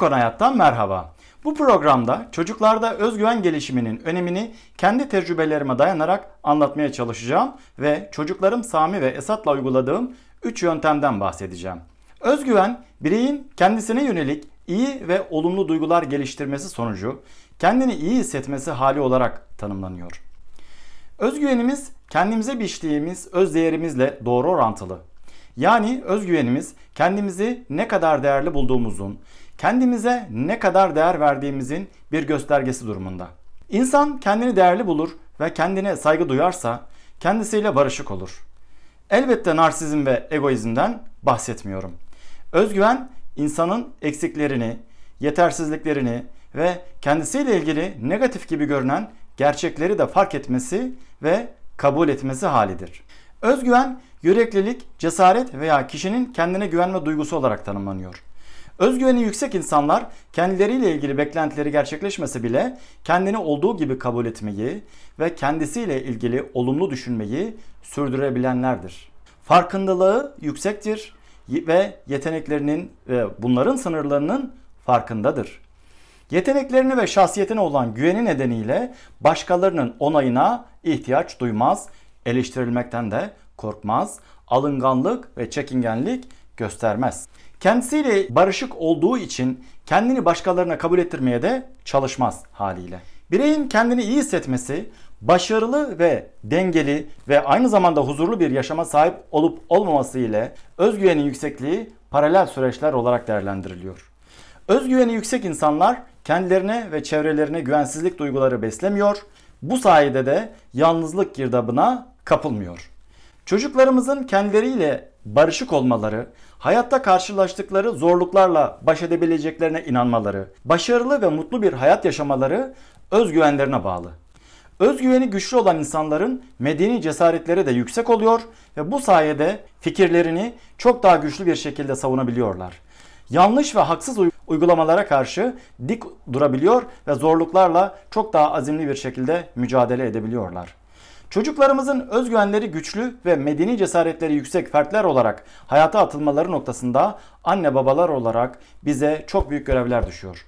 Gurkon Hayat'tan merhaba. Bu programda çocuklarda özgüven gelişiminin önemini kendi tecrübelerime dayanarak anlatmaya çalışacağım ve çocuklarım Sami ve Esat'la uyguladığım 3 yöntemden bahsedeceğim. Özgüven, bireyin kendisine yönelik iyi ve olumlu duygular geliştirmesi sonucu kendini iyi hissetmesi hali olarak tanımlanıyor. Özgüvenimiz kendimize biçtiğimiz öz değerimizle doğru orantılı. Yani özgüvenimiz kendimizi ne kadar değerli bulduğumuzun, kendimize ne kadar değer verdiğimizin bir göstergesi durumunda. İnsan kendini değerli bulur ve kendine saygı duyarsa kendisiyle barışık olur. Elbette narsizm ve egoizmden bahsetmiyorum. Özgüven insanın eksiklerini, yetersizliklerini ve kendisiyle ilgili negatif gibi görünen gerçekleri de fark etmesi ve kabul etmesi halidir. Özgüven, yüreklilik, cesaret veya kişinin kendine güvenme duygusu olarak tanımlanıyor. Özgüveni yüksek insanlar kendileriyle ilgili beklentileri gerçekleşmese bile kendini olduğu gibi kabul etmeyi ve kendisiyle ilgili olumlu düşünmeyi sürdürebilenlerdir. Farkındalığı yüksektir ve yeteneklerinin ve bunların sınırlarının farkındadır. Yeteneklerini ve şahsiyetine olan güveni nedeniyle başkalarının onayına ihtiyaç duymaz, eleştirilmekten de korkmaz, alınganlık ve çekingenlik göstermez. Kendisiyle barışık olduğu için kendini başkalarına kabul ettirmeye de çalışmaz haliyle. Bireyin kendini iyi hissetmesi, başarılı ve dengeli ve aynı zamanda huzurlu bir yaşama sahip olup olmaması ile özgüvenin yüksekliği paralel süreçler olarak değerlendiriliyor. Özgüveni yüksek insanlar kendilerine ve çevrelerine güvensizlik duyguları beslemiyor. Bu sayede de yalnızlık girdabına kapılmıyor. Çocuklarımızın kendileriyle barışık olmaları, hayatta karşılaştıkları zorluklarla baş edebileceklerine inanmaları, başarılı ve mutlu bir hayat yaşamaları özgüvenlerine bağlı. Özgüveni güçlü olan insanların medeni cesaretleri de yüksek oluyor ve bu sayede fikirlerini çok daha güçlü bir şekilde savunabiliyorlar. Yanlış ve haksız uygulamalara karşı dik durabiliyor ve zorluklarla çok daha azimli bir şekilde mücadele edebiliyorlar. Çocuklarımızın özgüvenleri güçlü ve medeni cesaretleri yüksek fertler olarak hayata atılmaları noktasında anne babalar olarak bize çok büyük görevler düşüyor.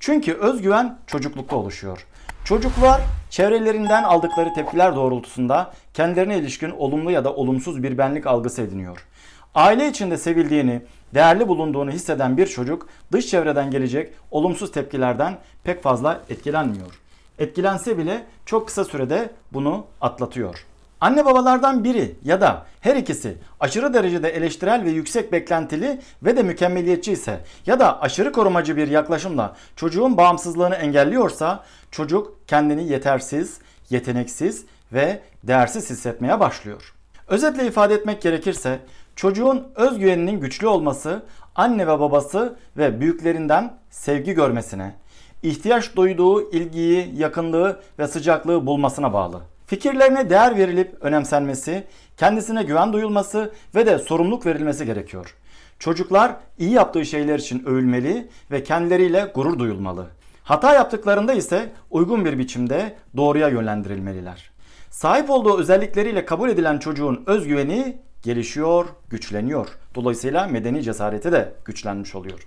Çünkü özgüven çocuklukta oluşuyor. Çocuklar çevrelerinden aldıkları tepkiler doğrultusunda kendilerine ilişkin olumlu ya da olumsuz bir benlik algısı ediniyor. Aile içinde sevildiğini, değerli bulunduğunu hisseden bir çocuk dış çevreden gelecek olumsuz tepkilerden pek fazla etkilenmiyor etkilense bile çok kısa sürede bunu atlatıyor. Anne babalardan biri ya da her ikisi aşırı derecede eleştirel ve yüksek beklentili ve de mükemmeliyetçi ise ya da aşırı korumacı bir yaklaşımla çocuğun bağımsızlığını engelliyorsa çocuk kendini yetersiz, yeteneksiz ve değersiz hissetmeye başlıyor. Özetle ifade etmek gerekirse çocuğun özgüveninin güçlü olması anne ve babası ve büyüklerinden sevgi görmesine, ihtiyaç duyduğu ilgiyi, yakınlığı ve sıcaklığı bulmasına bağlı. Fikirlerine değer verilip önemsenmesi, kendisine güven duyulması ve de sorumluluk verilmesi gerekiyor. Çocuklar iyi yaptığı şeyler için övülmeli ve kendileriyle gurur duyulmalı. Hata yaptıklarında ise uygun bir biçimde doğruya yönlendirilmeliler. Sahip olduğu özellikleriyle kabul edilen çocuğun özgüveni gelişiyor, güçleniyor. Dolayısıyla medeni cesareti de güçlenmiş oluyor.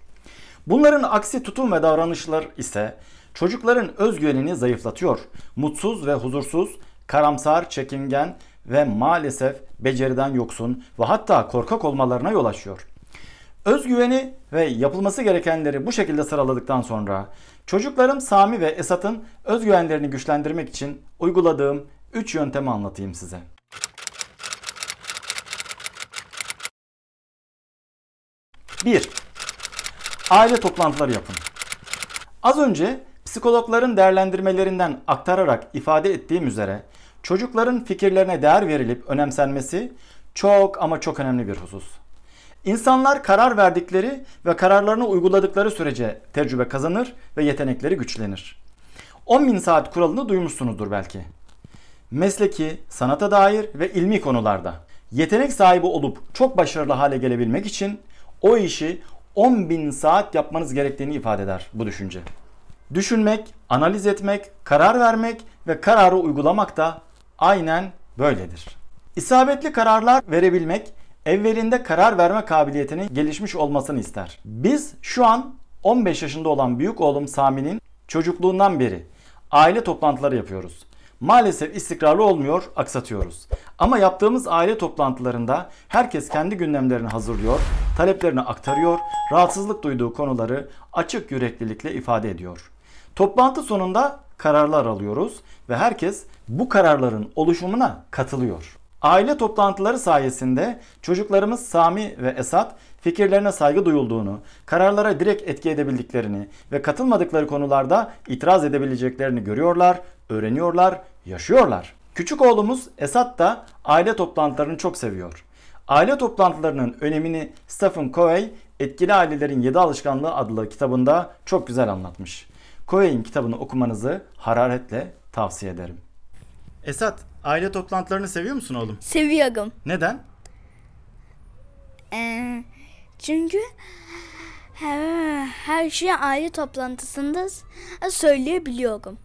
Bunların aksi tutum ve davranışlar ise çocukların özgüvenini zayıflatıyor. Mutsuz ve huzursuz, karamsar, çekingen ve maalesef beceriden yoksun ve hatta korkak olmalarına yol açıyor. Özgüveni ve yapılması gerekenleri bu şekilde sıraladıktan sonra çocuklarım Sami ve Esat'ın özgüvenlerini güçlendirmek için uyguladığım 3 yöntemi anlatayım size. Bir aile toplantıları yapın. Az önce psikologların değerlendirmelerinden aktararak ifade ettiğim üzere çocukların fikirlerine değer verilip önemsenmesi çok ama çok önemli bir husus. İnsanlar karar verdikleri ve kararlarını uyguladıkları sürece tecrübe kazanır ve yetenekleri güçlenir. 10.000 saat kuralını duymuşsunuzdur belki. Mesleki, sanata dair ve ilmi konularda yetenek sahibi olup çok başarılı hale gelebilmek için o işi 10 bin saat yapmanız gerektiğini ifade eder bu düşünce. Düşünmek, analiz etmek, karar vermek ve kararı uygulamak da aynen böyledir. İsabetli kararlar verebilmek evvelinde karar verme kabiliyetinin gelişmiş olmasını ister. Biz şu an 15 yaşında olan büyük oğlum Sami'nin çocukluğundan beri aile toplantıları yapıyoruz maalesef istikrarlı olmuyor, aksatıyoruz. Ama yaptığımız aile toplantılarında herkes kendi gündemlerini hazırlıyor, taleplerini aktarıyor, rahatsızlık duyduğu konuları açık yüreklilikle ifade ediyor. Toplantı sonunda kararlar alıyoruz ve herkes bu kararların oluşumuna katılıyor. Aile toplantıları sayesinde çocuklarımız Sami ve Esat fikirlerine saygı duyulduğunu, kararlara direkt etki edebildiklerini ve katılmadıkları konularda itiraz edebileceklerini görüyorlar, öğreniyorlar, yaşıyorlar. Küçük oğlumuz Esat da aile toplantılarını çok seviyor. Aile toplantılarının önemini Stephen Covey Etkili Ailelerin 7 Alışkanlığı adlı kitabında çok güzel anlatmış. Covey'in kitabını okumanızı hararetle tavsiye ederim. Esat, aile toplantılarını seviyor musun oğlum? Seviyorum. Neden? Ee, çünkü her, her şeyi aile toplantısında söyleyebiliyorum.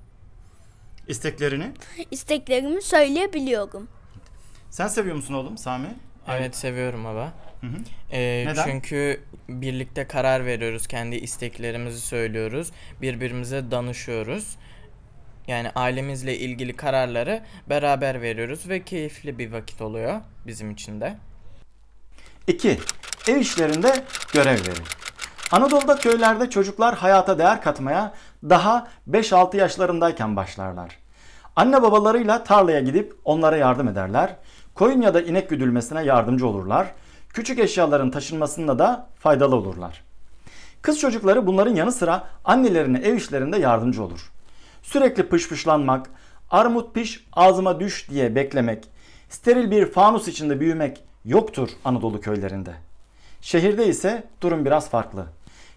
İsteklerini? İsteklerimi söyleyebiliyorum. Sen seviyor musun oğlum Sami? Evet seviyorum baba. Hı hı. Ee, Neden? Çünkü birlikte karar veriyoruz. Kendi isteklerimizi söylüyoruz. Birbirimize danışıyoruz. Yani ailemizle ilgili kararları beraber veriyoruz ve keyifli bir vakit oluyor bizim için de. 2. Ev işlerinde görev verin. Anadolu'da köylerde çocuklar hayata değer katmaya daha 5-6 yaşlarındayken başlarlar. Anne babalarıyla tarlaya gidip onlara yardım ederler. Koyun ya da inek güdülmesine yardımcı olurlar. Küçük eşyaların taşınmasında da faydalı olurlar. Kız çocukları bunların yanı sıra annelerine ev işlerinde yardımcı olur. Sürekli pışpışlanmak, armut piş ağzıma düş diye beklemek, steril bir fanus içinde büyümek yoktur Anadolu köylerinde. Şehirde ise durum biraz farklı.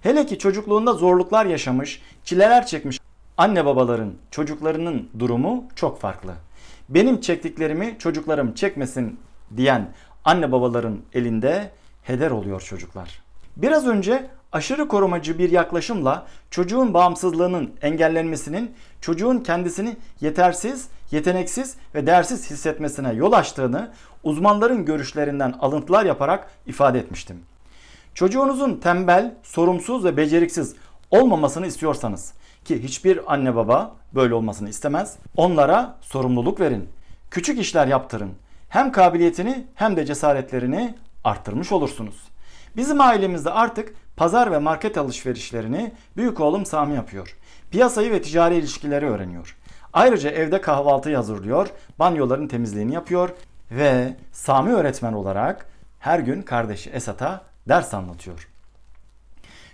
Hele ki çocukluğunda zorluklar yaşamış, çileler çekmiş anne babaların çocuklarının durumu çok farklı. Benim çektiklerimi çocuklarım çekmesin diyen anne babaların elinde heder oluyor çocuklar. Biraz önce aşırı korumacı bir yaklaşımla çocuğun bağımsızlığının engellenmesinin çocuğun kendisini yetersiz, yeteneksiz ve değersiz hissetmesine yol açtığını uzmanların görüşlerinden alıntılar yaparak ifade etmiştim. Çocuğunuzun tembel, sorumsuz ve beceriksiz olmamasını istiyorsanız ki hiçbir anne baba böyle olmasını istemez. Onlara sorumluluk verin. Küçük işler yaptırın. Hem kabiliyetini hem de cesaretlerini arttırmış olursunuz. Bizim ailemizde artık pazar ve market alışverişlerini büyük oğlum Sami yapıyor. Piyasayı ve ticari ilişkileri öğreniyor. Ayrıca evde kahvaltı hazırlıyor, banyoların temizliğini yapıyor ve Sami öğretmen olarak her gün kardeşi Esat'a ders anlatıyor.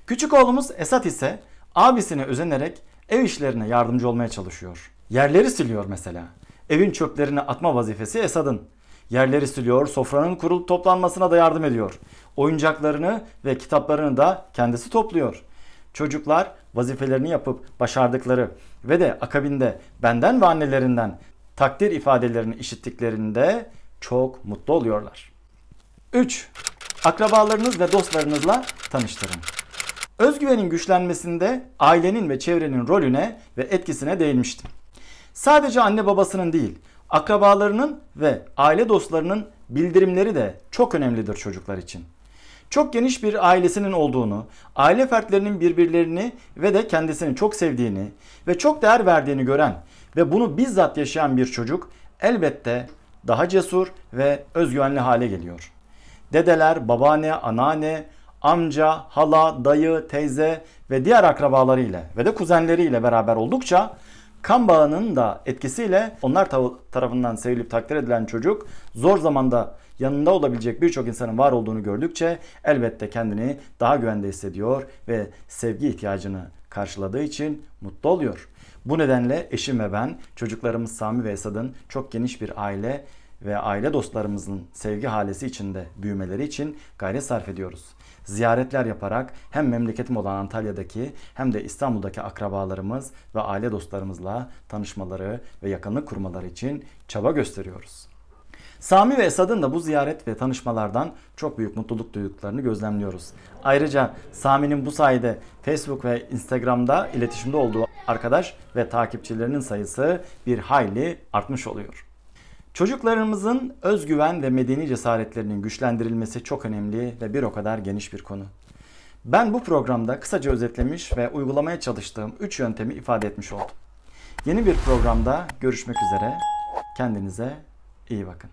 Küçük oğlumuz Esat ise abisine özenerek ev işlerine yardımcı olmaya çalışıyor. Yerleri siliyor mesela. Evin çöplerini atma vazifesi Esad'ın. Yerleri siliyor, sofranın kurulup toplanmasına da yardım ediyor. Oyuncaklarını ve kitaplarını da kendisi topluyor. Çocuklar vazifelerini yapıp başardıkları ve de akabinde benden ve annelerinden takdir ifadelerini işittiklerinde çok mutlu oluyorlar. 3 akrabalarınız ve dostlarınızla tanıştırın. Özgüvenin güçlenmesinde ailenin ve çevrenin rolüne ve etkisine değinmiştim. Sadece anne babasının değil, akrabalarının ve aile dostlarının bildirimleri de çok önemlidir çocuklar için. Çok geniş bir ailesinin olduğunu, aile fertlerinin birbirlerini ve de kendisini çok sevdiğini ve çok değer verdiğini gören ve bunu bizzat yaşayan bir çocuk elbette daha cesur ve özgüvenli hale geliyor dedeler, babaanne, anneanne, amca, hala, dayı, teyze ve diğer akrabalarıyla ve de kuzenleriyle beraber oldukça kan bağının da etkisiyle onlar tarafından sevilip takdir edilen çocuk zor zamanda yanında olabilecek birçok insanın var olduğunu gördükçe elbette kendini daha güvende hissediyor ve sevgi ihtiyacını karşıladığı için mutlu oluyor. Bu nedenle eşim ve ben çocuklarımız Sami ve Esad'ın çok geniş bir aile ve aile dostlarımızın sevgi halesi içinde büyümeleri için gayret sarf ediyoruz. Ziyaretler yaparak hem memleketim olan Antalya'daki hem de İstanbul'daki akrabalarımız ve aile dostlarımızla tanışmaları ve yakınlık kurmaları için çaba gösteriyoruz. Sami ve Esad'ın da bu ziyaret ve tanışmalardan çok büyük mutluluk duyduklarını gözlemliyoruz. Ayrıca Sami'nin bu sayede Facebook ve Instagram'da iletişimde olduğu arkadaş ve takipçilerinin sayısı bir hayli artmış oluyor. Çocuklarımızın özgüven ve medeni cesaretlerinin güçlendirilmesi çok önemli ve bir o kadar geniş bir konu. Ben bu programda kısaca özetlemiş ve uygulamaya çalıştığım 3 yöntemi ifade etmiş oldum. Yeni bir programda görüşmek üzere. Kendinize iyi bakın.